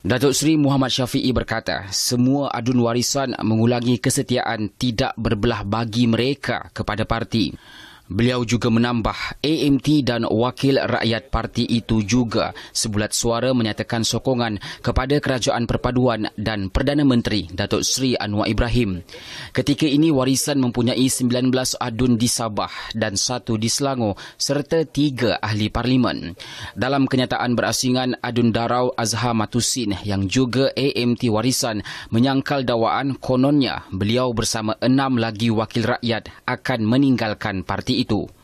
Datuk Seri Muhammad Syafiee berkata, semua adun warisan mengulangi kesetiaan tidak berbelah bagi mereka kepada parti. Beliau juga menambah AMT dan wakil rakyat parti itu juga sebulat suara menyatakan sokongan kepada Kerajaan Perpaduan dan Perdana Menteri Datuk Seri Anwar Ibrahim. Ketika ini warisan mempunyai 19 adun di Sabah dan satu di Selangor serta tiga ahli parlimen. Dalam kenyataan berasingan Adun Darau Azhar Matusin yang juga AMT warisan menyangkal dakwaan kononnya beliau bersama enam lagi wakil rakyat akan meninggalkan parti itu.